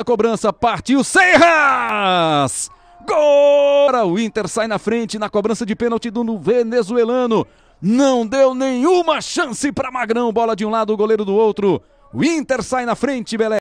A cobrança partiu Serras! Agora o Inter sai na frente na cobrança de pênalti do venezuelano. Não deu nenhuma chance para Magrão. Bola de um lado, o goleiro do outro. O Inter sai na frente, Belé.